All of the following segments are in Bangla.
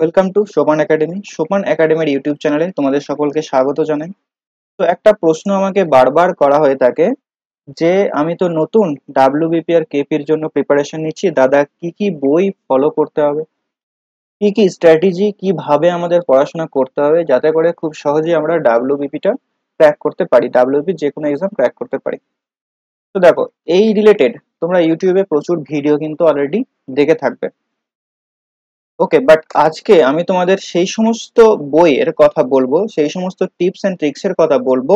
ওয়েলকাম টু সোপান একাডেমি সোপান একাডেমির ইউটিউব চ্যানেলে তোমাদের সকলকে স্বাগত জানাই তো একটা প্রশ্ন আমাকে বারবার করা হয়ে থাকে যে আমি তো নতুন ডাব্লিউবিপি আর কেপির জন্য প্রিপারেশন নিচ্ছি দাদা কি কি বই ফলো করতে হবে কি কি স্ট্র্যাটেজি কিভাবে আমাদের পড়াশোনা করতে হবে যাতে করে খুব সহজেই আমরা ডাব্লিউবিপিটা ক্র্যাক করতে পারি ডাব্লিউবি যে কোনো এক্সাম ক্র্যাক করতে পারি তো দেখো এই রিলেটেড তোমরা ইউটিউবে প্রচুর ভিডিও কিন্তু অলরেডি দেখে থাকবে ওকে বাট আজকে আমি তোমাদের সেই সমস্ত বইয়ের কথা বলবো সেই সমস্ত টিপস অ্যান্ড এর কথা বলবো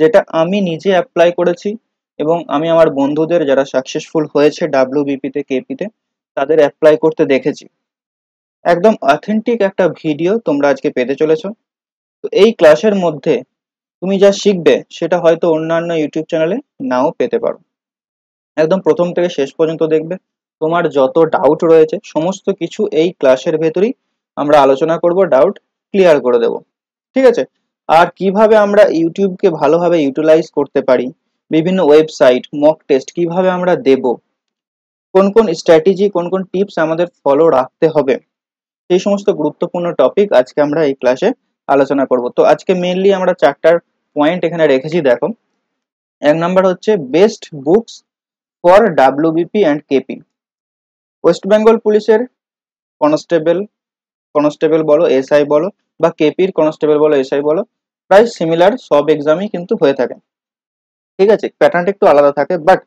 যেটা আমি নিজে অ্যাপ্লাই করেছি এবং আমি আমার বন্ধুদের যারা সাকসেসফুল হয়েছে ডাব্লিউবিপিতে কেপিতে তাদের অ্যাপ্লাই করতে দেখেছি একদম অথেন্টিক একটা ভিডিও তোমরা আজকে পেতে চলেছ তো এই ক্লাসের মধ্যে তুমি যা শিখবে সেটা হয়তো অন্যান্য ইউটিউব চ্যানেলে নাও পেতে পারো একদম প্রথম থেকে শেষ পর্যন্ত দেখবে তোমার যত ডাউট রয়েছে সমস্ত কিছু এই ক্লাসের ভেতরেই আমরা আলোচনা করব ডাউট ক্লিয়ার করে দেব ঠিক আছে আর কিভাবে আমরা ইউটিউবকে ভালোভাবে ইউটিলাইজ করতে পারি বিভিন্ন ওয়েবসাইট মক টেস্ট কিভাবে আমরা দেব কোন কোন স্ট্র্যাটেজি কোন কোন টিপস আমাদের ফলো রাখতে হবে সেই সমস্ত গুরুত্বপূর্ণ টপিক আজকে আমরা এই ক্লাসে আলোচনা করব তো আজকে মেনলি আমরা চারটার পয়েন্ট এখানে রেখেছি দেখো এক নাম্বার হচ্ছে best books for WBP and KP West Bengal পুলিশের কনস্টেবল কনস্টেবল বলো এসআই বলো বা কেপির কনস্টেবল বলো এসআই বলো প্রায় সিমিলার সব এক্সামই কিন্তু হয়ে থাকে ঠিক আছে প্যাটার্নটা একটু আলাদা থাকে বাট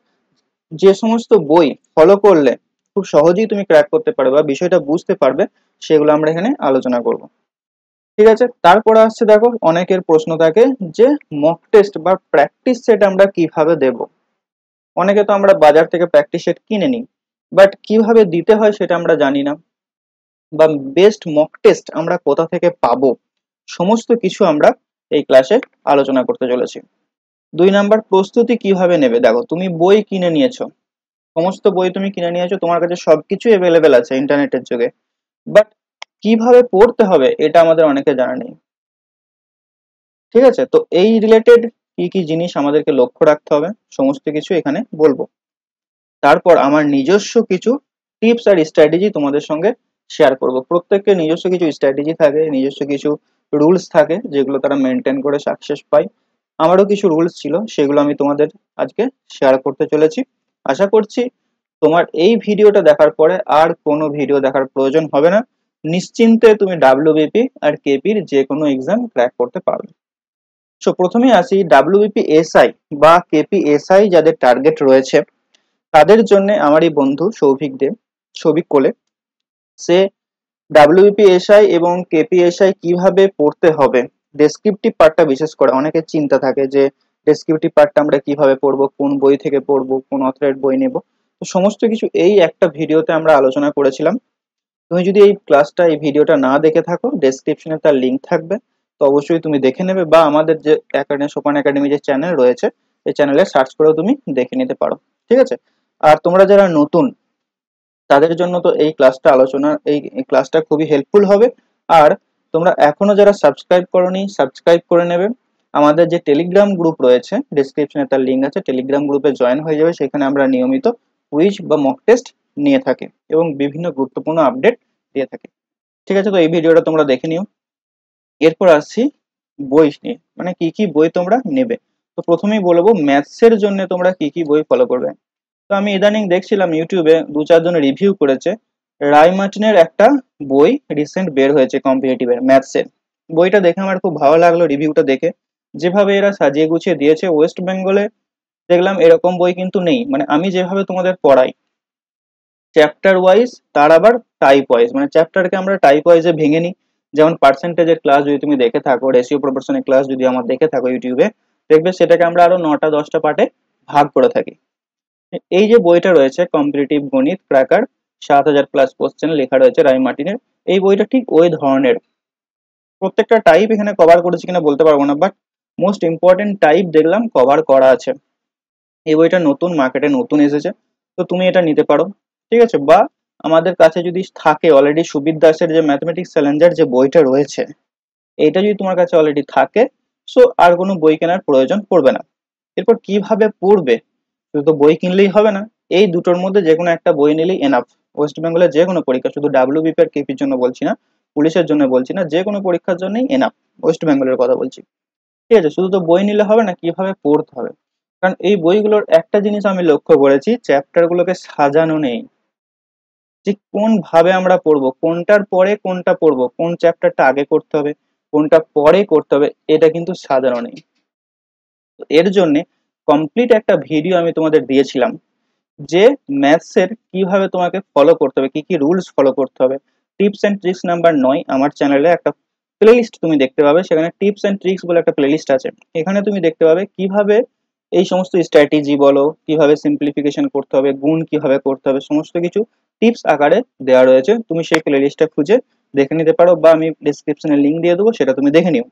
যে সমস্ত বই ফলো করলে খুব সহজেই তুমি ক্র্যাক করতে পারবে বা বিষয়টা বুঝতে পারবে সেগুলো আমরা এখানে আলোচনা করব ঠিক আছে তারপরে আসছে দেখো অনেকের প্রশ্ন থাকে যে মক টেস্ট বা প্র্যাকটিস সেট আমরা কিভাবে দেব অনেকে তো আমরা বাজার থেকে প্র্যাকটিস সেট কিনে নিই বাট কিভাবে দিতে হয় সেটা আমরা জানি না বা বেস্ট মক টেস্ট আমরা কোথা থেকে পাবো সমস্ত কিছু আমরা এই ক্লাসে আলোচনা করতে চলেছি দুই নাম্বার প্রস্তুতি কিভাবে নেবে দেখো তুমি বই কিনে নিয়েছো সমস্ত বই তুমি কিনে নিয়েছো তোমার কাছে সবকিছু অ্যাভেলেবেল আছে ইন্টারনেটের যুগে বাট কিভাবে পড়তে হবে এটা আমাদের অনেকে জানা নেই ঠিক আছে তো এই রিলেটেড কি কি জিনিস আমাদেরকে লক্ষ্য রাখতে হবে সমস্ত কিছু এখানে বলবো তারপর আমার নিজস্ব কিছু টিপস আর স্ট্র্যাটেজি তোমাদের সঙ্গে শেয়ার করব প্রত্যেককে নিজস্ব কিছু স্ট্র্যাটেজি থাকে নিজস্ব কিছু রুলস থাকে যেগুলো তারা মেনটেন করে সাকসেস পায় আমারও কিছু রুলস ছিল সেগুলো আমি তোমাদের আজকে শেয়ার করতে চলেছি আশা করছি তোমার এই ভিডিওটা দেখার পরে আর কোনো ভিডিও দেখার প্রয়োজন হবে না নিশ্চিন্তে তুমি ডাব্লিউবিপি আর কেপির যে কোনো এক্সাম ক্র্যাক করতে পারবে সো প্রথমে আসি ডাব্লিউবিপি এসআই বা কেপি এসআই যাদের টার্গেট রয়েছে তাদের জন্য আমার এই বন্ধু সৌভিক দেব সৌভিক কোলে সে ডাব্লিউপিএসআই এবং কেপিএসআই কিভাবে পড়তে হবে ডেসক্রিপটিভ পার্টটা বিশেষ করে অনেকের চিন্তা থাকে যে ডেসক্রিপটিভ পার্টটা আমরা কিভাবে পড়ব কোন বই থেকে পড়ব কোন অথরের বই নেব তো সমস্ত কিছু এই একটা ভিডিওতে আমরা আলোচনা করেছিলাম তুমি যদি এই ক্লাসটা এই ভিডিওটা না দেখে থাকো ডেসক্রিপশনে তার লিঙ্ক থাকবে তো অবশ্যই তুমি দেখে নেবে বা আমাদের যে একাডেমি সোপান একাডেমি যে চ্যানেল রয়েছে এই চ্যানেলে সার্চ করেও তুমি দেখে নিতে পারো ঠিক আছে আর তোমরা যারা নতুন তাদের জন্য তো এই ক্লাসটা আলোচনা এই ক্লাসটা খুবই হেল্পফুল হবে আর তোমরা এখনো যারা সাবস্ক্রাইব করনি সাবস্ক্রাইব করে নেবে আমাদের যে টেলিগ্রাম গ্রুপ রয়েছে ডিসক্রিপশনে তার লিঙ্ক আছে টেলিগ্রাম গ্রুপে জয়েন হয়ে যাবে সেখানে আমরা নিয়মিত কুইজ বা মক টেস্ট নিয়ে থাকি এবং বিভিন্ন গুরুত্বপূর্ণ আপডেট দিয়ে থাকি ঠিক আছে তো এই ভিডিওটা তোমরা দেখে নিও এরপর আসছি বই নিয়ে মানে কি কি বই তোমরা নেবে তো প্রথমেই বলবো ম্যাথসের জন্য তোমরা কি কি বই ফলো করবে আমি ইদানিং দেখছিলাম ইউটিউবে দু চারজন রিভিউ করেছে রায় মার্টিনের একটা বই রিসেন্ট বের হয়েছে কম্পিটিটিভের ম্যাথসের বইটা দেখে আমার খুব ভালো লাগলো রিভিউটা দেখে যেভাবে এরা সাজিয়ে গুছিয়ে দিয়েছে ওয়েস্ট বেঙ্গলে দেখলাম এরকম বই কিন্তু নেই মানে আমি যেভাবে তোমাদের পড়াই চ্যাপ্টার ওয়াইজ তার আবার টাইপ ওয়াইজ মানে চ্যাপ্টারকে আমরা টাইপ ওয়াইজে ভেঙে নিই যেমন পার্সেন্টেজের ক্লাস যদি তুমি দেখে থাকো রেশিও প্রপোর্শনের ক্লাস যদি আমার দেখে থাকো ইউটিউবে দেখবে সেটাকে আমরা আরো নটা দশটা পার্টে ভাগ করে থাকি এই যে বইটা রয়েছে কম্পিটিটিভ গণিত ক্র্যাকার সাত হাজার প্লাস কোশ্চেন লেখা রয়েছে রায় মার্টিনের এই বইটা ঠিক ওই ধরনের প্রত্যেকটা টাইপ এখানে কভার করেছে কিনা বলতে পারবো না বাট মোস্ট ইম্পর্টেন্ট টাইপ দেখলাম কভার করা আছে এই বইটা নতুন মার্কেটে নতুন এসেছে তো তুমি এটা নিতে পারো ঠিক আছে বা আমাদের কাছে যদি থাকে অলরেডি সুবিদ দাসের যে ম্যাথমেটিক্স চ্যালেঞ্জার যে বইটা রয়েছে এটা যদি তোমার কাছে অলরেডি থাকে সো আর কোনো বই কেনার প্রয়োজন পড়বে না এরপর কিভাবে পড়বে শুধু তো বই কিনলেই হবে না এই দুটোর মধ্যে যে কোনো একটা বই নিলেই এনাফ ওয়েস্ট বেঙ্গলের যে কোনো পরীক্ষা শুধু ডাব্লিউ বিপিআর কেপির জন্য বলছি না পুলিশের জন্য বলছি না যে কোনো পরীক্ষার জন্যই এনাফ ওয়েস্ট বেঙ্গলের কথা বলছি ঠিক আছে শুধু তো বই নিলে হবে না কিভাবে পড়তে হবে কারণ এই বইগুলোর একটা জিনিস আমি লক্ষ্য করেছি চ্যাপ্টার গুলোকে সাজানো নেই যে কোনভাবে আমরা পড়বো কোনটার পরে কোনটা পড়বো কোন চ্যাপ্টারটা আগে করতে হবে কোনটা পরে করতে হবে এটা কিন্তু সাজানো নেই এর জন্যে কমপ্লিট একটা ভিডিও আমি তোমাদের দিয়েছিলাম যে ম্যাথসের কিভাবে তোমাকে ফলো করতে হবে কি কি রুলস ফলো করতে হবে টিপস অ্যান্ড ট্রিক্স নাম্বার নয় আমার চ্যানেলে একটা প্লেলিস্ট তুমি দেখতে পাবে সেখানে টিপস অ্যান্ড ট্রিক্স বলে একটা প্লেলিস্ট আছে এখানে তুমি দেখতে পাবে কিভাবে এই সমস্ত স্ট্র্যাটেজি বলো কিভাবে সিম্পলিফিকেশন করতে হবে গুণ কিভাবে করতে হবে সমস্ত কিছু টিপস আকারে দেওয়া রয়েছে তুমি সেই প্লেলিস্টটা খুঁজে দেখে নিতে পারো বা আমি ডিসক্রিপশনে লিঙ্ক দিয়ে দেবো সেটা তুমি দেখে নিও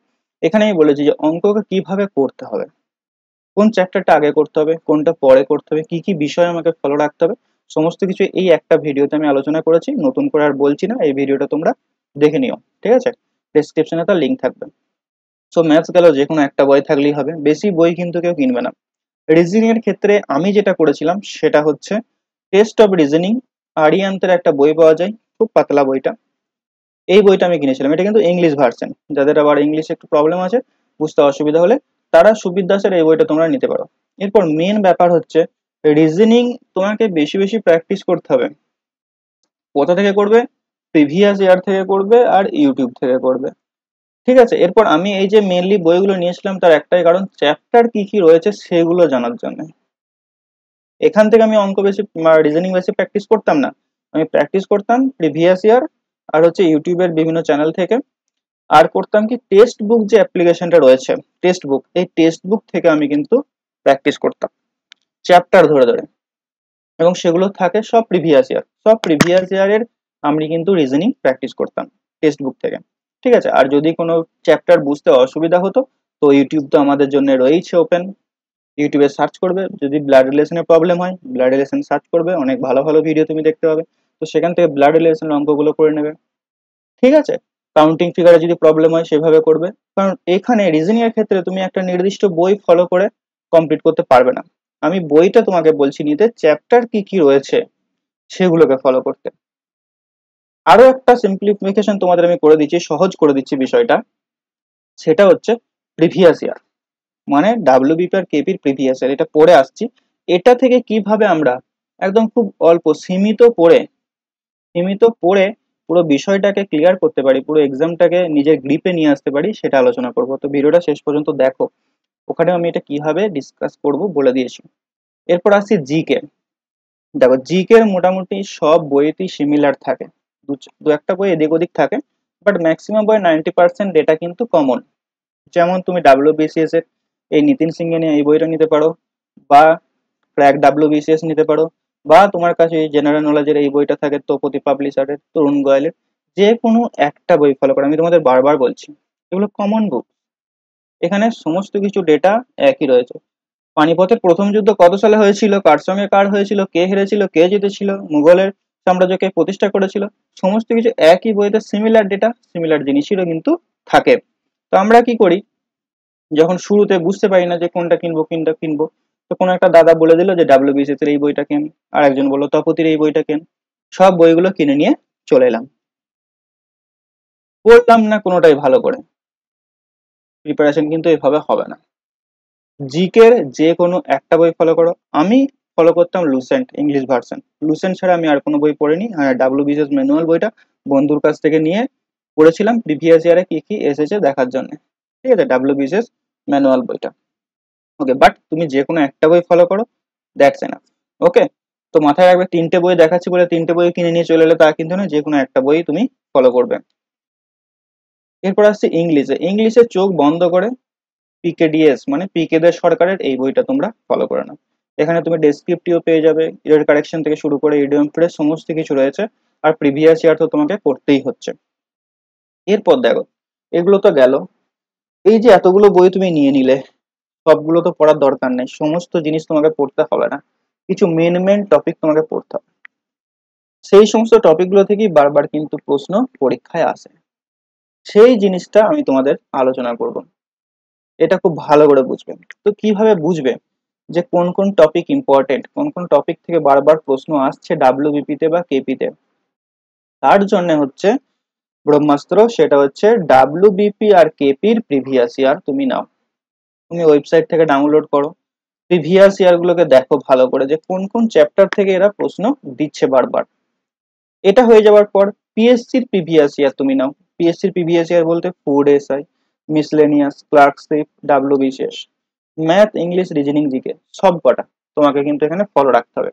এখানে আমি বলেছি যে অঙ্ককে কিভাবে করতে হবে কোন চ্যাপ্টারটা আগে করতে হবে কোনটা পরে করতে হবে কি কি বিষয় আমাকে ফলো রাখতে হবে সমস্ত কিছু এই একটা ভিডিওতে আমি আলোচনা করেছি নতুন করে আর বলছি না এই ভিডিওটা তোমরা দেখে নিও ঠিক আছে ডিসক্রিপশনে তার লিঙ্ক থাকবে সো ম্যাথস গেল যে কোনো একটা বই থাকলেই হবে বেশি বই কিন্তু কেউ কিনবে না রিজনিং এর ক্ষেত্রে আমি যেটা করেছিলাম সেটা হচ্ছে টেস্ট অফ রিজনিং আরিয়ান্তের একটা বই পাওয়া যায় খুব পাতলা বইটা এই বইটা আমি কিনেছিলাম এটা কিন্তু ইংলিশ ভার্সন যাদের আবার ইংলিশে একটু প্রবলেম আছে বুঝতে অসুবিধা হলে তারা সুবির দাসের এই বইটা তোমরা নিতে পারো এরপর মেন ব্যাপার হচ্ছে রিজনিং তোমাকে বেশি বেশি প্র্যাকটিস করতে হবে কোথা থেকে করবে প্রিভিয়াস ইয়ার থেকে করবে আর ইউটিউব থেকে করবে ঠিক আছে এরপর আমি এই যে মেনলি বইগুলো নিয়েছিলাম তার একটাই কারণ চ্যাপ্টার কি কি রয়েছে সেগুলো জানার জন্য এখান থেকে আমি অঙ্ক বেশি রিজনিং বেশি প্র্যাকটিস করতাম না আমি প্র্যাকটিস করতাম প্রিভিয়াস ইয়ার আর হচ্ছে ইউটিউবের বিভিন্ন চ্যানেল থেকে আর করতাম কি টেক্সট বুক যে অ্যাপ্লিকেশনটা রয়েছে টেক্সট বুক এই টেক্সট বুক থেকে আমি কিন্তু প্র্যাকটিস করতাম চ্যাপ্টার ধরে ধরে এবং সেগুলো থাকে সব প্রিভিয়াস ইয়ার সব প্রিভিয়াস ইয়ারের আমি কিন্তু রিজনিং প্র্যাকটিস করতাম টেক্সট বুক থেকে ঠিক আছে আর যদি কোনো চ্যাপ্টার বুঝতে অসুবিধা হতো তো ইউটিউব তো আমাদের জন্য রয়েইছে ওপেন ইউটিউবে সার্চ করবে যদি ব্লাড রিলেশনের প্রবলেম হয় ব্লাড রিলেশন সার্চ করবে অনেক ভালো ভালো ভিডিও তুমি দেখতে পাবে তো সেখান থেকে ব্লাড রিলেশনের অঙ্কগুলো করে নেবে ঠিক আছে কাউন্টিং ফিগারে যদি প্রবলেম হয় সেভাবে করবে কারণ এখানে রিজনিং এর ক্ষেত্রে তুমি একটা নির্দিষ্ট বই ফলো করে কমপ্লিট করতে পারবে না আমি বইটা তোমাকে বলছি নিতে চ্যাপ্টার কি কি রয়েছে সেগুলোকে ফলো করতে আরো একটা সিম্পলিফিকেশন তোমাদের আমি করে দিচ্ছি সহজ করে দিচ্ছি বিষয়টা সেটা হচ্ছে প্রিভিয়াস ইয়ার মানে ডাব্লিউবিপি আর কেপির প্রিভিয়াস ইয়ার এটা পড়ে আসছি এটা থেকে কিভাবে আমরা একদম খুব অল্প সীমিত পড়ে সীমিত পড়ে পুরো বিষয়টাকে ক্লিয়ার করতে পারি পুরো এক্সামটাকে নিজের গ্রিপে নিয়ে আসতে পারি সেটা আলোচনা করব তো ভিডিওটা শেষ পর্যন্ত দেখো ওখানে আমি এটা কিভাবে ডিসকাস করব বলে দিয়েছি এরপর আসছি জিকে দেখো জিকে মোটামুটি সব বইতেই সিমিলার থাকে দু একটা বই এদিক ওদিক থাকে বাট ম্যাক্সিমাম বই নাইনটি পার্সেন্ট ডেটা কিন্তু কমন যেমন তুমি ডাব্লিউবিসিএস এর এই নিতিন সিংহে নিয়ে এই বইটা নিতে পারো বা ক্র্যাক ডাব্লিউবিসিএস নিতে পারো বা তোমার কাছে জেনারেল নলেজের এই বইটা থাকে তপতি পাবলিশারের তরুণ গোয়ালের যে কোনো একটা বই ফলো করো আমি তোমাদের বারবার বলছি এগুলো কমন বুক এখানে সমস্ত কিছু ডেটা একই রয়েছে পানিপথের প্রথম যুদ্ধ কত সালে হয়েছিল কার সঙ্গে কার হয়েছিল কে হেরেছিল কে জিতেছিল মুঘলের সাম্রাজ্যকে প্রতিষ্ঠা করেছিল সমস্ত কিছু একই বইতে সিমিলার ডেটা সিমিলার জিনিসেরও কিন্তু থাকে তো আমরা কি করি যখন শুরুতে বুঝতে পারি না যে কোনটা কিনবো কোনটা কিনবো তো কোনো একটা দাদা বলে দিল যে ডাব্লিউ এর এই বইটা কেন আর একজন বললো তপতির এই বইটা কেন সব বইগুলো কিনে নিয়ে চলে এলাম পড়লাম না কোনোটাই ভালো করে প্রিপারেশন কিন্তু এভাবে হবে না জিকের যে কোনো একটা বই ফলো করো আমি ফলো করতাম লুসেন্ট ইংলিশ ভার্সন লুসেন্ট ছাড়া আমি আর কোনো বই পড়িনি হ্যাঁ ডাব্লিউ বিসিএস ম্যানুয়াল বইটা বন্ধুর কাছ থেকে নিয়ে পড়েছিলাম প্রিভিয়াস ইয়ারে কি কি এসেছে দেখার জন্য ঠিক আছে ডাব্লিউ বিসিএস ম্যানুয়াল বইটা ওকে বাট তুমি যে কোনো একটা বই ফলো করো দ্যাটস এনাফ ওকে তো মাথায় রাখবে তিনটে বই দেখাচ্ছি বলে তিনটে বই কিনে নিয়ে চলে এলে তা কিন্তু না যে কোনো একটা বই তুমি ফলো করবে এরপর আসছে ইংলিশে ইংলিশে চোখ বন্ধ করে পিকেডিএস মানে পিকেদের সরকারের এই বইটা তোমরা ফলো করে নাও এখানে তুমি ডেসক্রিপটিও পেয়ে যাবে ইরার কারেকশন থেকে শুরু করে ইডিয়ম ফ্রেজ সমস্ত কিছু রয়েছে আর প্রিভিয়াস ইয়ার তো তোমাকে করতেই হচ্ছে এরপর দেখো এগুলো তো গেল এই যে এতগুলো বই তুমি নিয়ে নিলে সবগুলো তো পড়ার দরকার নেই সমস্ত জিনিস তোমাকে পড়তে হবে না কিছু মেন মেন টপিক তোমাকে পড়তে হবে সেই সমস্ত টপিকগুলো থেকেই বারবার কিন্তু প্রশ্ন পরীক্ষায় আসে সেই জিনিসটা আমি তোমাদের আলোচনা করব এটা খুব ভালো করে বুঝবে তো কিভাবে বুঝবে যে কোন কোন টপিক ইম্পর্টেন্ট কোন কোন টপিক থেকে বারবার প্রশ্ন আসছে ডাব্লিউবিপিতে বা কেপিতে তার জন্য হচ্ছে ব্রহ্মাস্ত্র সেটা হচ্ছে ডাব্লিউবিপি আর কেপির প্রিভিয়াস ইয়ার তুমি নাও তুমি ওয়েবসাইট থেকে ডাউনলোড করো প্রিভিয়াস ইয়ারগুলোকে দেখো ভালো করে যে কোন কোন চ্যাপ্টার থেকে এরা প্রশ্ন দিচ্ছে বারবার এটা হয়ে যাওয়ার পর পিএসসির প্রিভিয়াস ইয়ার তুমি নাও পিএসসির প্রিভিয়াস ইয়ার বলতে food SI miscellaneous clerkship W বিশেষ ম্যাথ ইংলিশ রিজনিং জিকে সব কটা তোমাকে কিন্তু এখানে ফলো রাখতে হবে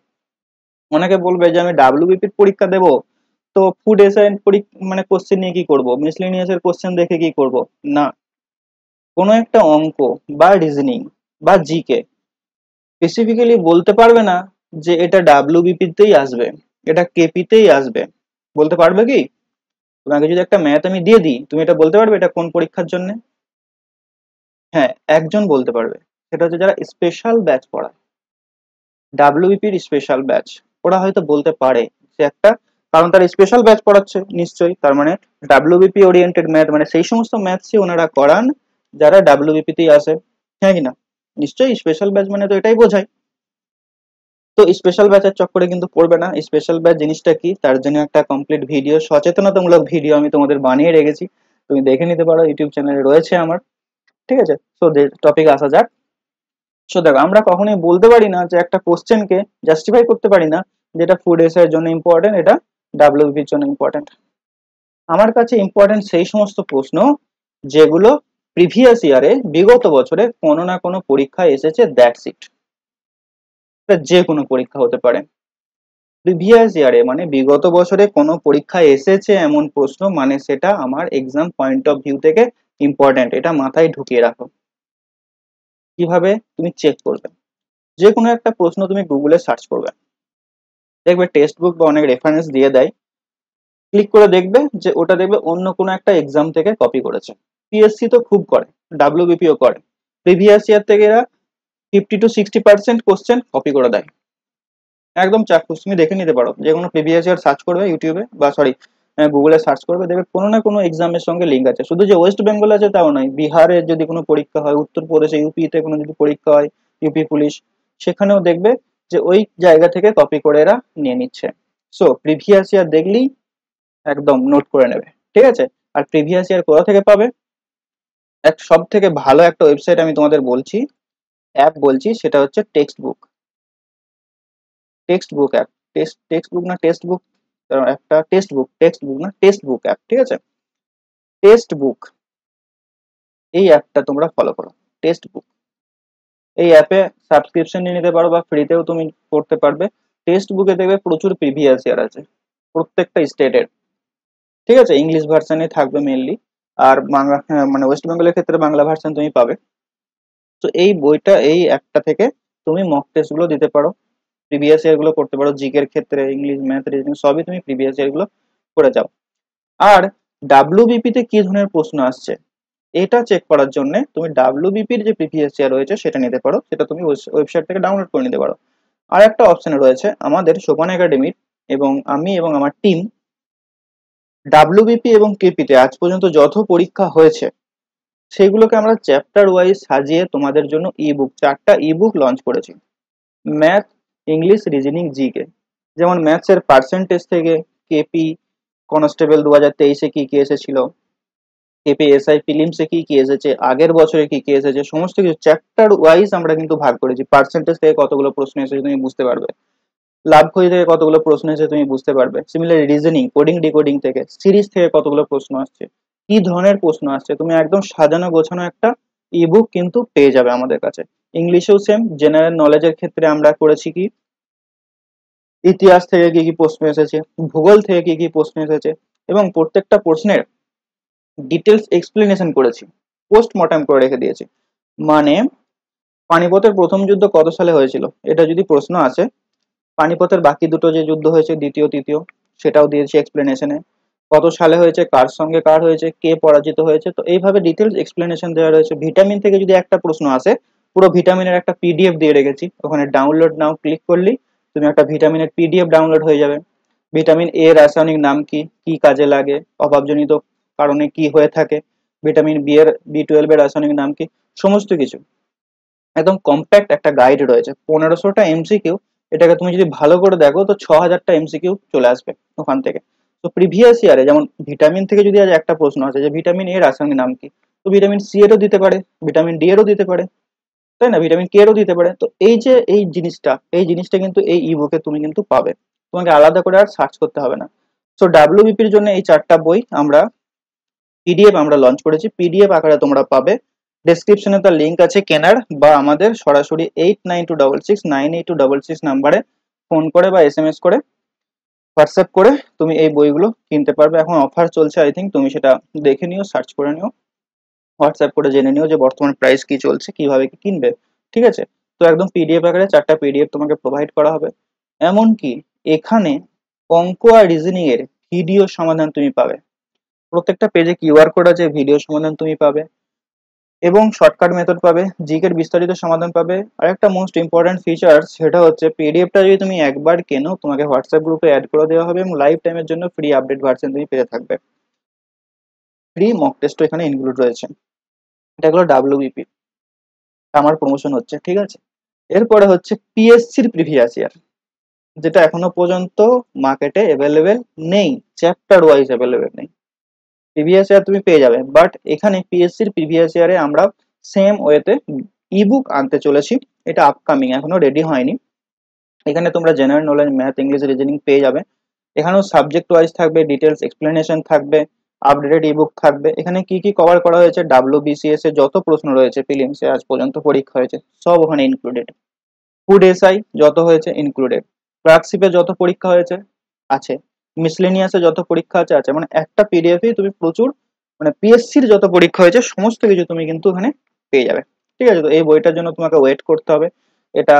অনেকে বলবে যে আমি ডাব্লিউবিপির পরীক্ষা দেব তো ফুড এসআই পরীক্ষা মানে কোশ্চেন নিয়ে কি করব এর কোশ্চেন দেখে কি করব না কোনো একটা অঙ্ক বা রিজনিং বা জিকে স্পেসিফিক্যালি বলতে পারবে না যে এটা ডাব্লিউ বিপিতেই আসবে এটা কেপিতেই আসবে বলতে পারবে কি তোমাকে যদি একটা ম্যাথ আমি দিয়ে দিই তুমি এটা বলতে পারবে এটা কোন পরীক্ষার জন্য হ্যাঁ একজন বলতে পারবে সেটা হচ্ছে যারা স্পেশাল ব্যাচ পড়ায় ডাব্লিউপির স্পেশাল ব্যাচ ওরা হয়তো বলতে পারে যে একটা কারণ তারা স্পেশাল ব্যাচ পড়াচ্ছে নিশ্চয়ই তার মানে ডাব্লিউবিপি ওরিয়েন্টেড ম্যাথ মানে সেই সমস্ত ম্যাথসই ওনারা করান যারা ডাব্লিউবিপিতেই আসে হ্যাঁ কিনা নিশ্চয়ই স্পেশাল ব্যাচ মানে তো এটাই বোঝায় তো স্পেশাল ব্যাচের চক্করে কিন্তু পড়বে না স্পেশাল ব্যাচ জিনিসটা কি তার জন্য একটা কমপ্লিট ভিডিও সচেতনতামূলক ভিডিও আমি তোমাদের বানিয়ে রেখেছি তুমি দেখে নিতে পারো ইউটিউব চ্যানেলে রয়েছে আমার ঠিক আছে সো টপিক আসা যাক সো দেখো আমরা কখনোই বলতে পারি না যে একটা কোশ্চেনকে জাস্টিফাই করতে পারি না যেটা ফুড এসের জন্য ইম্পর্টেন্ট এটা ডাব্লিউবিপির জন্য ইম্পর্টেন্ট আমার কাছে ইম্পর্টেন্ট সেই সমস্ত প্রশ্ন যেগুলো প্রিভিয়াস ইয়ারে বিগত বছরে কোনো না কোনো পরীক্ষা এসেছে দ্যাটস ইট যে কোনো পরীক্ষা হতে পারে প্রিভিয়াস ইয়ারে মানে বিগত বছরে কোনো পরীক্ষা এসেছে এমন প্রশ্ন মানে সেটা আমার এক্সাম পয়েন্ট অফ ভিউ থেকে ইম্পর্ট্যান্ট এটা মাথায় ঢুকিয়ে রাখো কিভাবে তুমি চেক করবে যে কোনো একটা প্রশ্ন তুমি গুগলে সার্চ করবে দেখবে টেক্সট বুক বা অনেক রেফারেন্স দিয়ে দেয় ক্লিক করে দেখবে যে ওটা দেখবে অন্য কোনো একটা এক্সাম থেকে কপি করেছে পিএসসি তো খুব করে ডাব্লিউবিপিও করে প্রিভিয়াস ইয়ার থেকে এরা fifty to sixty percent question copy করে দেয় একদম চাক্ষুষ তুমি দেখে নিতে পারো যে কোনো প্রিভিয়াস ইয়ার সার্চ করবে ইউটিউবে বা সরি গুগলে সার্চ করবে দেখবে কোনো না কোনো এক্সামের সঙ্গে লিঙ্ক আছে শুধু যে ওয়েস্ট বেঙ্গল আছে তাও নয় বিহারে যদি কোনো পরীক্ষা হয় উত্তরপ্রদেশে ইউপিতে e কোনো যদি পরীক্ষা হয় ইউপি পুলিশ সেখানেও দেখবে যে ওই জায়গা থেকে কপি করে এরা নিয়ে নিচ্ছে সো প্রিভিয়াস ইয়ার দেখলেই একদম নোট করে নেবে ঠিক আছে আর প্রিভিয়াস ইয়ার কোথা থেকে পাবে এক সব থেকে ভালো একটা ওয়েবসাইট আমি তোমাদের বলছি অ্যাপ বলছি সেটা হচ্ছে text book text book app text text book না টেক্সট বুক একটা টেক্সট বুক টেক্সট বুক না টেক্সট বুক অ্যাপ ঠিক আছে টেক্সট বুক এই অ্যাপটা তোমরা ফলো করো টেক্সট বুক এই অ্যাপে সাবস্ক্রিপশন নিয়ে নিতে পারো বা ফ্রিতেও তুমি করতে পারবে টেক্সট বুকে দেখবে প্রচুর প্রিভিয়াস ইয়ার আছে প্রত্যেকটা স্টেটের ঠিক আছে ইংলিশ ভার্সানে থাকবে মেনলি আর বাংলা হ্যাঁ, মানে ওয়েস্ট বেঙ্গলের ক্ষেত্রে বাংলা ভার্সন তুমি পাবে তো এই বইটা এই একটা থেকে তুমি মক টেস্টগুলো দিতে পারো প্রিভিয়াস ইয়ারগুলো করতে পারো জিকের ক্ষেত্রে ইংলিশ ম্যাথ রিজনিং সবই তুমি প্রিভিয়াস ইয়ারগুলো করে যাও আর ডাব্লিউবিপিতে কি ধরনের প্রশ্ন আসছে এটা চেক করার জন্য তুমি ডাব্লিউবিপির যে প্রিভিয়াস ইয়ার রয়েছে সেটা নিতে পারো সেটা তুমি ওয়েবসাইট থেকে ডাউনলোড করে নিতে পারো আর একটা অপশন রয়েছে আমাদের সোপান একাডেমির এবং আমি এবং আমার টিম ডাব্লিউবিপি এবং কেপিতে আজ পর্যন্ত যত পরীক্ষা হয়েছে সেগুলোকে আমরা চ্যাপ্টার ওয়াইজ সাজিয়ে তোমাদের জন্য ই বুক চারটা ই বুক লঞ্চ করেছি ম্যাথ ইংলিশ রিজনিং জিকে যেমন ম্যাথসের পার্সেন্টেজ থেকে কেপি কনস্টেবল দু হাজার তেইশে কী কী এসেছিল কেপি এসআই ফিলিমসে কী কী এসেছে আগের বছরে কী কী এসেছে সমস্ত কিছু চ্যাপ্টার ওয়াইজ আমরা কিন্তু ভাগ করেছি পার্সেন্টেজ থেকে কতগুলো প্রশ্ন এসেছে তুমি বুঝতে পারবে লাভ খুঁজে থেকে কতগুলো প্রশ্ন এসে তুমি বুঝতে পারবে সিমিলার রিজনিং কোডিং ডিকোডিং থেকে সিরিজ থেকে কতগুলো প্রশ্ন আসছে কি ধরনের প্রশ্ন আসছে তুমি একদম সাজানো গোছানো একটা ই বুক কিন্তু পেয়ে যাবে আমাদের কাছে ইংলিশেও সেম জেনারেল নলেজের ক্ষেত্রে আমরা করেছি কি ইতিহাস থেকে কি কি প্রশ্ন এসেছে ভূগোল থেকে কি কি প্রশ্ন এসেছে এবং প্রত্যেকটা প্রশ্নের ডিটেলস এক্সপ্লেনেশন করেছি পোস্ট মর্টাম করে রেখে দিয়েছি মানে পানিপথের প্রথম যুদ্ধ কত সালে হয়েছিল এটা যদি প্রশ্ন আছে পানিপথের বাকি দুটো যে যুদ্ধ হয়েছে দ্বিতীয় তৃতীয় সেটাও দিয়েছি এক্সপ্লেনেশনে কত সালে হয়েছে কার সঙ্গে কার হয়েছে কে পরাজিত হয়েছে তো এইভাবে ডিটেলস এক্সপ্লেনেশন দেওয়া রয়েছে ভিটামিন থেকে যদি একটা প্রশ্ন আসে পুরো ভিটামিনের একটা পিডিএফ দিয়ে রেখেছি ওখানে ডাউনলোড নাও ক্লিক করলেই তুমি একটা ভিটামিনের পিডিএফ ডাউনলোড হয়ে যাবে ভিটামিন এ রাসায়নিক নাম কি কি কাজে লাগে অভাবজনিত কারণে কি হয়ে থাকে ভিটামিন বি এর বি টুয়েলভ এর রাসায়নিক নাম কি সমস্ত কিছু একদম কম্প্যাক্ট একটা গাইড রয়েছে পনেরোশোটা এমসি কিউ এটাকে তুমি যদি ভালো করে দেখো তো ছ হাজারটা এমসিকিউ চলে আসবে ওখান থেকে তো প্রিভিয়াস ইয়ারে যেমন ভিটামিন থেকে যদি আজ একটা প্রশ্ন আছে যে ভিটামিন এ রাসায়নিক নাম কি তো ভিটামিন সি এরও দিতে পারে ভিটামিন ডি এরও দিতে পারে তাই না ভিটামিন কে এরও দিতে পারে তো এই যে এই জিনিসটা এই জিনিসটা কিন্তু এই ইবুকে e তুমি কিন্তু পাবে তোমাকে আলাদা করে আর সার্চ করতে হবে না সো ডাব্লিউবিপির জন্য এই চারটা বই আমরা পিডিএফ আমরা লঞ্চ করেছি পিডিএফ আকারে তোমরা পাবে ডেসক্রিপশনে তার লিঙ্ক আছে কেনার বা আমাদের সরাসরি eight nine two double six nine eight two double six নাম্বারে ফোন করে বা এস এম এস করে হোয়াটসঅ্যাপ করে তুমি এই বইগুলো কিনতে পারবে এখন অফার চলছে আই থিঙ্ক তুমি সেটা দেখে নিও সার্চ করে নিও হোয়াটসঅ্যাপ করে জেনে নিও যে বর্তমান প্রাইস কি চলছে কিভাবে কি কিনবে ঠিক আছে তো একদম পিডিএফ আকারে চারটা পিডিএফ তোমাকে প্রোভাইড করা হবে এমনকি এখানে অঙ্ক আর রিজনিং এর ভিডিও সমাধান তুমি পাবে প্রত্যেকটা পেজে কিউআর কোড আছে ভিডিও সমাধান তুমি পাবে এবং শর্টকাট মেথড পাবে জিকের বিস্তারিত সমাধান পাবে আর একটা মোস্ট ইম্পর্ট্যান্ট ফিচার সেটা হচ্ছে পিডিএফটা যদি তুমি একবার কেনো তোমাকে হোয়াটসঅ্যাপ গ্রুপে অ্যাড করে দেওয়া হবে এবং লাইফ টাইমের জন্য ফ্রি আপডেট ভার্সন তুমি পেয়ে থাকবে ফ্রি মক টেস্টও এখানে ইনক্লুড রয়েছে এটা হলো ডাব্লিউবিপি আমার প্রমোশন হচ্ছে ঠিক আছে এরপরে হচ্ছে পিএসসির প্রিভিয়াস ইয়ার যেটা এখনো পর্যন্ত মার্কেটে অ্যাভেলেবেল নেই চ্যাপ্টার ওয়াইজ অ্যাভেলেবেল নেই প্রিভিয়াস ইয়ার তুমি পেয়ে যাবে বাট এখানে পিএসসি এর প্রিভিয়াস ইয়ারে আমরা সেম ওয়েতে ইবুক আনতে চলেছি এটা আপকামিং এখনো রেডি হয়নি এখানে তোমরা general knowledge math English reasoning পেয়ে যাবে এখানেও সাবজেক্ট ওয়াইজ থাকবে ডিটেলস এক্সপ্লেনেশন থাকবে আপডেটেড ইবুক থাকবে এখানে কি কি কভার করা হয়েছে ডাব্লিউ বিসিএস এ যত প্রশ্ন রয়েছে এ আজ পর্যন্ত পরীক্ষা হয়েছে সব ওখানে ইনক্লুডেড ফুড এসআই যত হয়েছে ইনক্লুডেড ক্লার্কশিপে যত পরীক্ষা হয়েছে আছে মিসলেনিয়াসে যত পরীক্ষা আছে আছে মানে একটা পিডিএফই তুমি প্রচুর মানে পিএসসির যত পরীক্ষা হয়েছে সমস্ত কিছু তুমি কিন্তু ওখানে পেয়ে যাবে ঠিক আছে তো এই বইটার জন্য তোমাকে ওয়েট করতে হবে এটা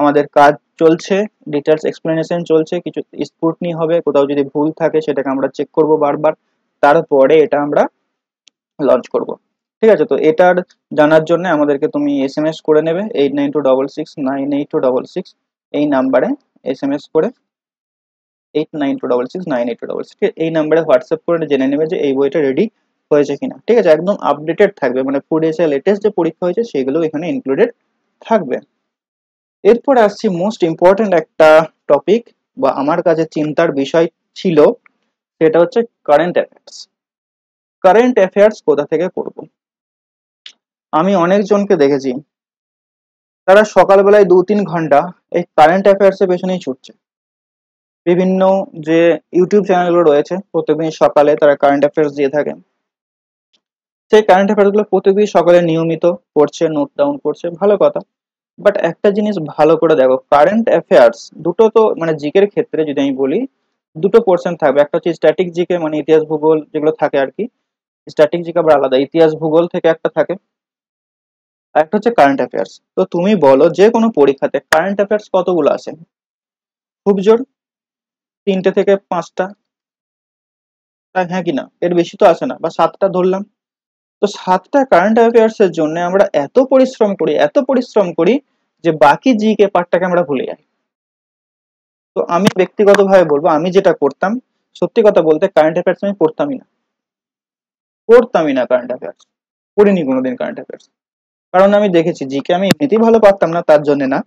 আমাদের কাজ চলছে ডিটেলস এক্সপ্লেনেশন চলছে কিছু স্পুটনি হবে কোথাও যদি ভুল থাকে সেটাকে আমরা চেক করব বারবার তারপরে এটা আমরা লঞ্চ করব ঠিক আছে তো এটার জানার জন্য আমাদেরকে তুমি এস এম এস করে নেবে eight nine two double six nine eight two double six এই নাম্বারে এস এম এস করে eight nine two double six nine eight two double এই নাম্বারে হোয়াটসঅ্যাপ করে জেনে নেবে যে এই বইটা রেডি হয়েছে কিনা ঠিক আছে একদম আপডেটেড থাকবে মানে ফুড এসে লেটেস্ট যে পরীক্ষা হয়েছে সেগুলো এখানে ইনক্লুডেড থাকবে এরপরে আসছি মোস্ট ইম্পর্টেন্ট একটা টপিক বা আমার কাছে চিন্তার বিষয় ছিল সেটা হচ্ছে কারেন্ট অ্যাফেয়ার্স কারেন্ট অ্যাফেয়ার্স কোথা থেকে করব আমি অনেকজনকে দেখেছি তারা সকালবেলায় দু তিন ঘন্টা এই কারেন্ট অ্যাফেয়ার্সের পেছনেই ছুটছে বিভিন্ন যে ইউটিউব চ্যানেলগুলো রয়েছে প্রত্যেকদিন সকালে তারা কারেন্ট অ্যাফেয়ার্স দিয়ে থাকেন সেই কারেন্ট অ্যাফেয়ার্সগুলো প্রত্যেকদিন সকালে নিয়মিত পড়ছে নোট ডাউন করছে ভালো কথা বাট একটা জিনিস ভালো করে দেখো কারেন্ট অ্যাফেয়ার্স দুটো তো মানে জিকের ক্ষেত্রে যদি আমি বলি দুটো পোর্শন থাকবে একটা হচ্ছে স্ট্যাটিক জিকে মানে ইতিহাস ভূগোল যেগুলো থাকে আর কি স্ট্যাটিক জিকে আবার আলাদা ইতিহাস ভূগোল থেকে একটা থাকে আর একটা হচ্ছে কারেন্ট অ্যাফেয়ার্স তো তুমি বলো যে কোনো পরীক্ষাতে কারেন্ট অ্যাফেয়ার্স কতগুলো আছে খুব জোর তিনটে থেকে পাঁচটা হ্যাঁ কি না এর বেশি তো আসে না বা সাতটা ধরলাম তো সাতটা কারেন্ট অ্যাফেয়ার্সের জন্য আমরা এত পরিশ্রম করি এত পরিশ্রম করি যে বাকি জি কে পার্টটাকে আমরা ভুলে যাই তো আমি ব্যক্তিগতভাবে বলবো আমি যেটা করতাম সত্যি কথা বলতে কারেন্ট অ্যাফেয়ার্স আমি পড়তামই না পড়তামই না কারেন্ট অ্যাফেয়ার্স পড়িনি কোনোদিন কারেন্ট অ্যাফেয়ার্স কারণ আমি দেখেছি জি কে আমি এমনিতেই ভালো পারতাম না তার জন্য না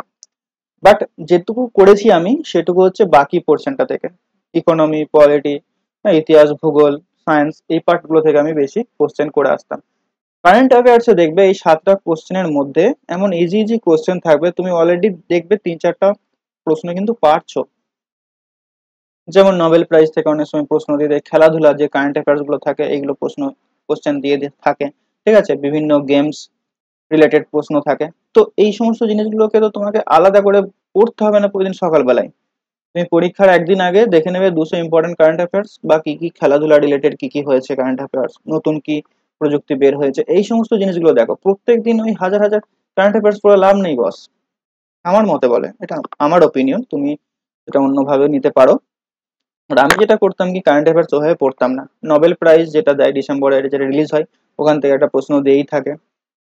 বাট যেটুকু করেছি আমি সেটুকু হচ্ছে বাকি পোর্শনটা থেকে ইকোনমি পলিটি হ্যাঁ, ইতিহাস ভূগোল সায়েন্স এই পার্টগুলো থেকে আমি বেশি কোশ্চেন করে আসতাম কারেন্ট অ্যাফেয়ার্সে দেখবে এই সাতটা কোশ্চেনের মধ্যে এমন ইজি ইজি কোশ্চেন থাকবে তুমি অলরেডি দেখবে তিন চারটা প্রশ্ন কিন্তু পারছো যেমন নোবেল প্রাইজ থেকে অনেক সময় প্রশ্ন দিয়ে দেয় খেলাধুলা যে কারেন্ট অ্যাফেয়ার্সগুলো থাকে এইগুলো প্রশ্ন কোশ্চেন দিয়ে থাকে ঠিক আছে বিভিন্ন গেমস রিলেটেড প্রশ্ন থাকে তো এই সমস্ত জিনিসগুলোকে তো তোমাকে আলাদা করে পড়তে হবে না প্রতিদিন সকালবেলায় তুমি পরীক্ষার একদিন আগে দেখে নেবে দুশো ইম্পর্টেন্ট কারেন্ট অ্যাফেয়ার্স বা কি কি খেলাধুলা রিলেটেড কি কি হয়েছে কারেন্ট অ্যাফেয়ার্স নতুন কি প্রযুক্তি বের হয়েছে এই সমস্ত জিনিসগুলো দেখো প্রত্যেক দিন ওই হাজার হাজার কারেন্ট অ্যাফেয়ার্স পড়ে লাভ নেই বস আমার মতে বলে এটা আমার অপিনিয়ন তুমি এটা অন্যভাবে নিতে পারো আর আমি যেটা করতাম কি কারেন্ট অ্যাফেয়ার্স ওভাবে পড়তাম না নোবেল প্রাইজ যেটা দেয় ডিসেম্বরে যেটা রিলিজ হয় ওখান থেকে একটা প্রশ্ন দিয়েই থাকে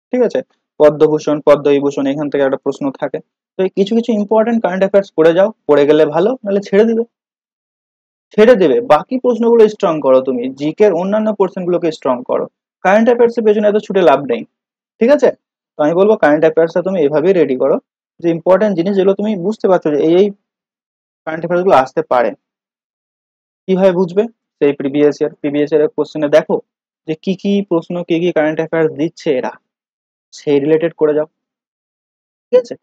ঠিক আছে পদ্মভূষণ পদ্মবিভূষণ এখান থেকে একটা প্রশ্ন থাকে তো কিছু কিছু ইম্পর্টেন্ট কারেন্ট অ্যাফেয়ার্স পড়ে যাও পড়ে গেলে ভালো নাহলে ছেড়ে দিবে ছেড়ে দেবে বাকি প্রশ্নগুলো স্ট্রং করো তুমি জিকের অন্যান্য পোর্শনগুলোকে স্ট্রং করো কারেন্ট অ্যাফেয়ার্সের পেছনে এত ছুটে লাভ নেই ঠিক আছে তো আমি বলবো কারেন্ট অ্যাফেয়ার্স তুমি এভাবেই রেডি করো যে ইম্পর্টেন্ট জিনিস যেগুলো তুমি বুঝতে পারছো যে এই এই কারেন্ট গুলো আসতে পারে কিভাবে বুঝবে সেই প্রিভিয়াস ইয়ার প্রিভিয়াস ইয়ারের কোশ্চেনে দেখো যে কি কি প্রশ্ন কি কি কারেন্ট অ্যাফেয়ার্স দিচ্ছে এরা সেই রিলেটেড করে যাও ঠিক আছে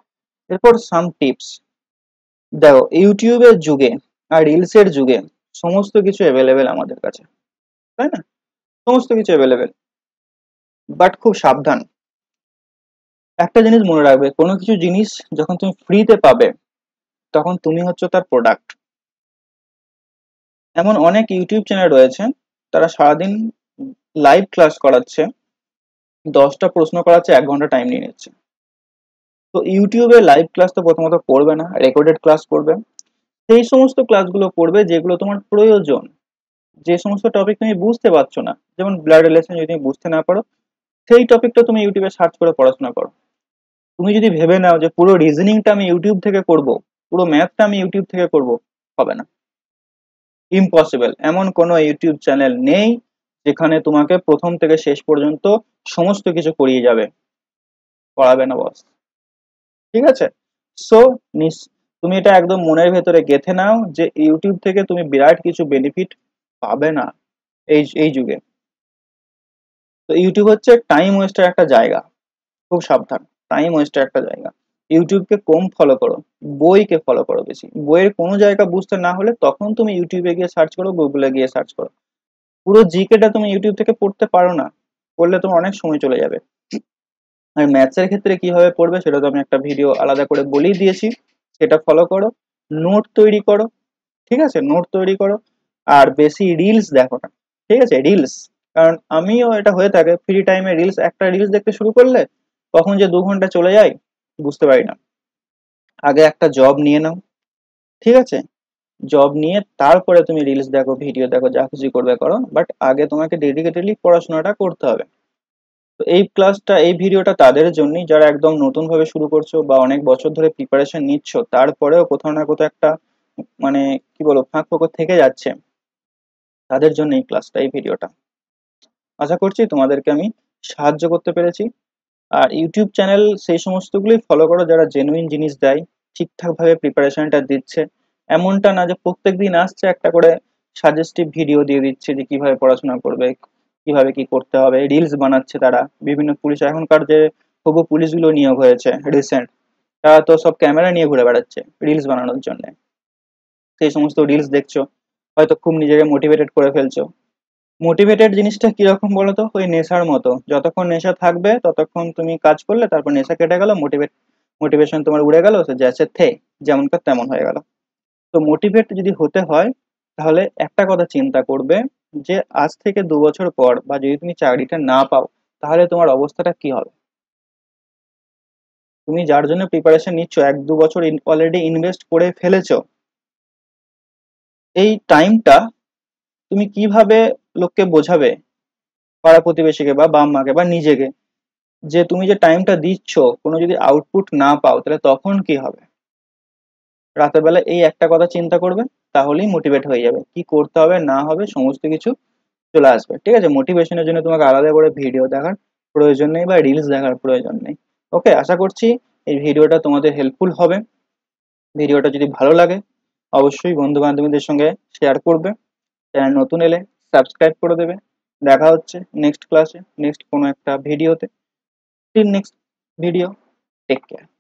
এরপর সাম টিপস দেখো ইউটিউবের যুগে আর রিলসের যুগে সমস্ত কিছু অ্যাভেলেবেল আমাদের কাছে তাই না সমস্ত কিছু অ্যাভেলেবেল বাট খুব সাবধান একটা জিনিস মনে রাখবে কোনো কিছু জিনিস যখন তুমি ফ্রিতে পাবে তখন তুমি হচ্ছে তার প্রোডাক্ট এমন অনেক ইউটিউব চ্যানেল রয়েছে তারা সারাদিন লাইভ ক্লাস করাচ্ছে দশটা প্রশ্ন করাচ্ছে এক ঘন্টা টাইম নিয়ে নিচ্ছে তো ইউটিউবে লাইভ ক্লাস তো প্রথমত পড়বে না রেকর্ডেড ক্লাস করবে সেই সমস্ত ক্লাসগুলো করবে যেগুলো তোমার প্রয়োজন যে সমস্ত টপিক তুমি বুঝতে পারছো না যেমন ব্লাড রিলেশন যদি তুমি বুঝতে না পারো সেই টপিকটা তুমি ইউটিউবে সার্চ করে পড়াশোনা করো তুমি যদি ভেবে নাও যে পুরো রিজনিংটা আমি ইউটিউব থেকে করব পুরো ম্যাথটা আমি ইউটিউব থেকে করব হবে না ইম্পসিবল এমন কোনো ইউটিউব চ্যানেল নেই যেখানে তোমাকে প্রথম থেকে শেষ পর্যন্ত সমস্ত কিছু করিয়ে যাবে করাবে না বস ঠিক আছে সো নিস তুমি এটা একদম মনের ভেতরে গেথে নাও যে ইউটিউব থেকে তুমি বিরাট কিছু বেনিফিট পাবে না এই এই যুগে তো ইউটিউব হচ্ছে টাইম ওয়েস্টের একটা জায়গা খুব সাবধান টাইম ওয়েস্টের একটা জায়গা ইউটিউবকে কম ফলো করো বইকে ফলো করো বেশি বইয়ের কোনো জায়গা বুঝতে না হলে তখন তুমি ইউটিউবে গিয়ে সার্চ করো গুগলে গিয়ে সার্চ করো পুরো জিকেটা তুমি ইউটিউব থেকে পড়তে পারো না পড়লে তোমার অনেক সময় চলে যাবে আর ম্যাথসের ক্ষেত্রে কিভাবে পড়বে সেটা তো আমি একটা ভিডিও আলাদা করে বলেই দিয়েছি সেটা ফলো করো নোট তৈরি করো ঠিক আছে নোট তৈরি করো আর বেশি রিলস দেখো না ঠিক আছে রিলস কারণ আমিও এটা হয়ে থাকে ফ্রি টাইমে রিলস একটা রিলস দেখতে শুরু করলে কখন যে দু ঘন্টা চলে যায় বুঝতে পারি না আগে একটা জব নিয়ে নাও ঠিক আছে জব নিয়ে তারপরে তুমি রিলস দেখো ভিডিও দেখো যা খুশি করবে করো বাট আগে তোমাকে ডেডিকেটেডলি পড়াশোনাটা করতে হবে তো এই ক্লাসটা এই ভিডিওটা তাদের জন্যই যারা একদম নতুনভাবে শুরু করছো বা অনেক বছর ধরে প্রিপারেশন নিচ্ছ তারপরেও কোথাও না কোথাও একটা মানে কি বলো ফাঁক ফোকর থেকে যাচ্ছে তাদের জন্য এই ক্লাসটা এই ভিডিওটা আশা করছি তোমাদেরকে আমি সাহায্য করতে পেরেছি আর ইউটিউব চ্যানেল সেই সমস্তগুলোই ফলো করো যারা জেনুইন জিনিস দেয় ঠিকঠাকভাবে প্রিপারেশনটা দিচ্ছে এমনটা না যে প্রত্যেক দিন আসছে একটা করে সাজেস্টিভ ভিডিও দিয়ে দিচ্ছে যে কিভাবে পড়াশোনা করবে কিভাবে কি করতে হবে রিলস বানাচ্ছে তারা বিভিন্ন পুলিশ এখনকার যে হবু পুলিশগুলো নিয়োগ হয়েছে রিসেন্ট তারা তো সব ক্যামেরা নিয়ে ঘুরে বেড়াচ্ছে রিলস বানানোর জন্য সেই সমস্ত রিলস দেখছো হয়তো খুব নিজেকে মোটিভেটেড করে ফেলছো মোটিভেটেড জিনিসটা কিরকম বলো তো ওই নেশার মতো যতক্ষণ নেশা থাকবে ততক্ষণ তুমি কাজ করলে তারপর নেশা কেটে গেল মোটিভেট মোটিভেশন তোমার উড়ে গেল সে জ্যাসের থে যেমনকার তেমন হয়ে গেল তো মোটিভেট যদি হতে হয় তাহলে একটা কথা চিন্তা করবে যে আজ থেকে দু বছর পর বা যদি তুমি চাকরিটা না পাও তাহলে তোমার অবস্থাটা কি হবে তুমি যার জন্য প্রিপারেশন নিচ্ছ এক দু বছর অলরেডি ইনভেস্ট করে ফেলেছ এই টাইমটা তুমি কিভাবে লোককে বোঝাবে পাড়া প্রতিবেশীকে বা মাকে বা নিজেকে যে তুমি যে টাইমটা দিচ্ছ কোনো যদি আউটপুট না পাও তাহলে তখন কি হবে রাতের বেলা এই একটা কথা চিন্তা করবে তাহলেই মোটিভেট হয়ে যাবে কি করতে হবে না হবে সমস্ত কিছু চলে আসবে ঠিক আছে মোটিভেশনের জন্য তোমাকে আলাদা করে ভিডিও দেখার প্রয়োজন নেই বা রিলস দেখার প্রয়োজন নেই ওকে আশা করছি এই ভিডিওটা তোমাদের হেল্পফুল হবে ভিডিওটা যদি ভালো লাগে অবশ্যই বন্ধু বান্ধবীদের সঙ্গে শেয়ার করবে চ্যানেল নতুন এলে সাবস্ক্রাইব করে দেবে দেখা হচ্ছে নেক্সট ক্লাসে নেক্সট কোনো একটা ভিডিওতে till next video take care